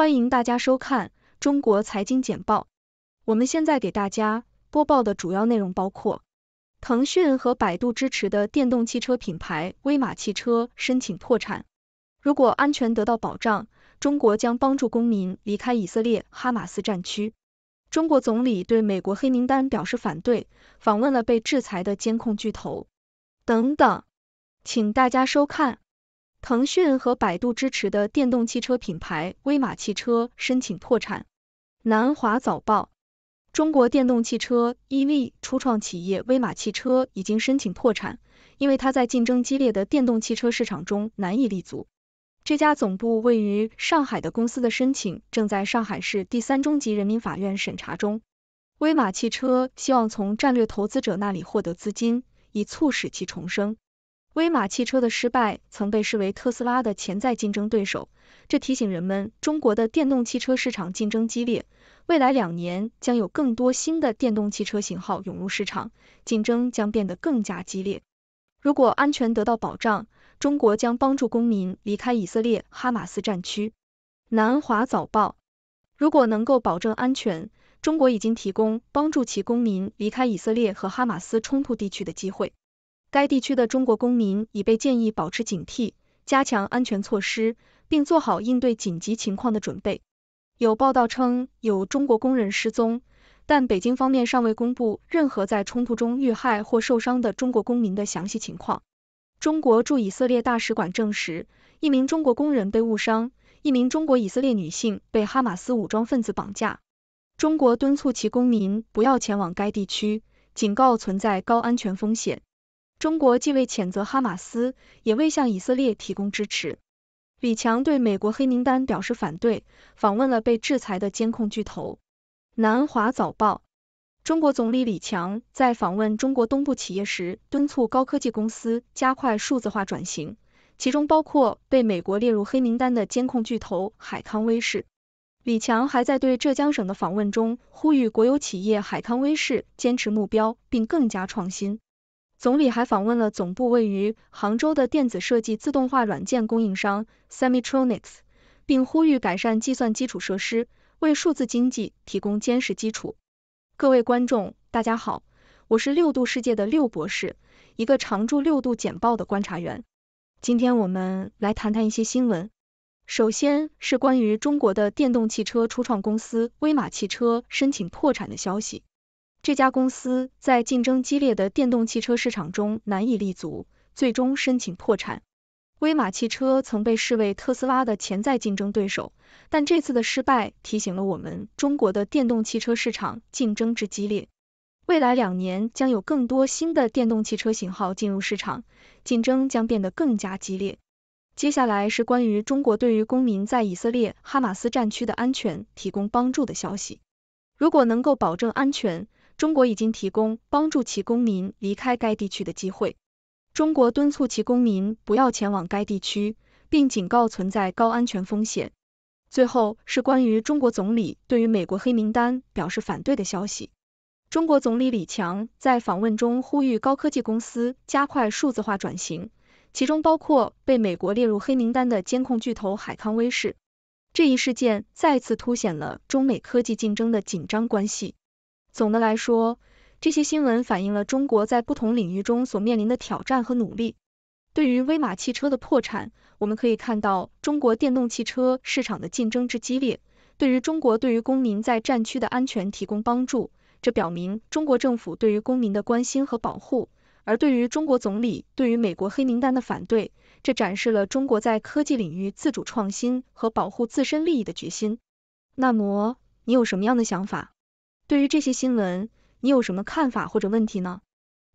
欢迎大家收看《中国财经简报》。我们现在给大家播报的主要内容包括：腾讯和百度支持的电动汽车品牌威马汽车申请破产；如果安全得到保障，中国将帮助公民离开以色列哈马斯战区；中国总理对美国黑名单表示反对，访问了被制裁的监控巨头等等。请大家收看。腾讯和百度支持的电动汽车品牌威马汽车申请破产。南华早报：中国电动汽车 EV 初创企业威马汽车已经申请破产，因为它在竞争激烈的电动汽车市场中难以立足。这家总部位于上海的公司的申请正在上海市第三中级人民法院审查中。威马汽车希望从战略投资者那里获得资金，以促使其重生。威马汽车的失败曾被视为特斯拉的潜在竞争对手，这提醒人们中国的电动汽车市场竞争激烈。未来两年将有更多新的电动汽车型号涌入市场，竞争将变得更加激烈。如果安全得到保障，中国将帮助公民离开以色列哈马斯战区。南华早报：如果能够保证安全，中国已经提供帮助其公民离开以色列和哈马斯冲突地区的机会。该地区的中国公民已被建议保持警惕，加强安全措施，并做好应对紧急情况的准备。有报道称有中国工人失踪，但北京方面尚未公布任何在冲突中遇害或受伤的中国公民的详细情况。中国驻以色列大使馆证实，一名中国工人被误伤，一名中国以色列女性被哈马斯武装分子绑架。中国敦促其公民不要前往该地区，警告存在高安全风险。中国既未谴责哈马斯，也未向以色列提供支持。李强对美国黑名单表示反对，访问了被制裁的监控巨头。南华早报：中国总理李强在访问中国东部企业时，敦促高科技公司加快数字化转型，其中包括被美国列入黑名单的监控巨头海康威视。李强还在对浙江省的访问中，呼吁国有企业海康威视坚持目标，并更加创新。总理还访问了总部位于杭州的电子设计自动化软件供应商 Semitronics，并呼吁改善计算基础设施，为数字经济提供坚实基础。各位观众，大家好，我是六度世界的六博士，一个常驻六度简报的观察员。今天我们来谈谈一些新闻。首先是关于中国的电动汽车初创公司威马汽车申请破产的消息。这家公司在竞争激烈的电动汽车市场中难以立足，最终申请破产。威马汽车曾被视为特斯拉的潜在竞争对手，但这次的失败提醒了我们中国的电动汽车市场竞争之激烈。未来两年将有更多新的电动汽车型号进入市场，竞争将变得更加激烈。接下来是关于中国对于公民在以色列哈马斯战区的安全提供帮助的消息。如果能够保证安全，中国已经提供帮助其公民离开该地区的机会。中国敦促其公民不要前往该地区，并警告存在高安全风险。最后是关于中国总理对于美国黑名单表示反对的消息。中国总理李强在访问中呼吁高科技公司加快数字化转型，其中包括被美国列入黑名单的监控巨头海康威视。这一事件再次凸显了中美科技竞争的紧张关系。总的来说，这些新闻反映了中国在不同领域中所面临的挑战和努力。对于威马汽车的破产，我们可以看到中国电动汽车市场的竞争之激烈；对于中国对于公民在战区的安全提供帮助，这表明中国政府对于公民的关心和保护；而对于中国总理对于美国黑名单的反对，这展示了中国在科技领域自主创新和保护自身利益的决心。那么，你有什么样的想法？对于这些新闻，你有什么看法或者问题呢？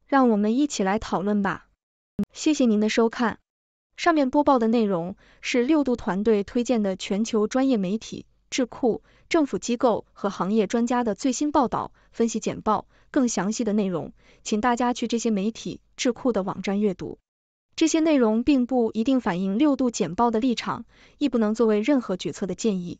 让我们一起来讨论吧。谢谢您的收看。上面播报的内容是六度团队推荐的全球专业媒体、智库、政府机构和行业专家的最新报道、分析简报。更详细的内容，请大家去这些媒体、智库的网站阅读。这些内容并不一定反映六度简报的立场，亦不能作为任何决策的建议。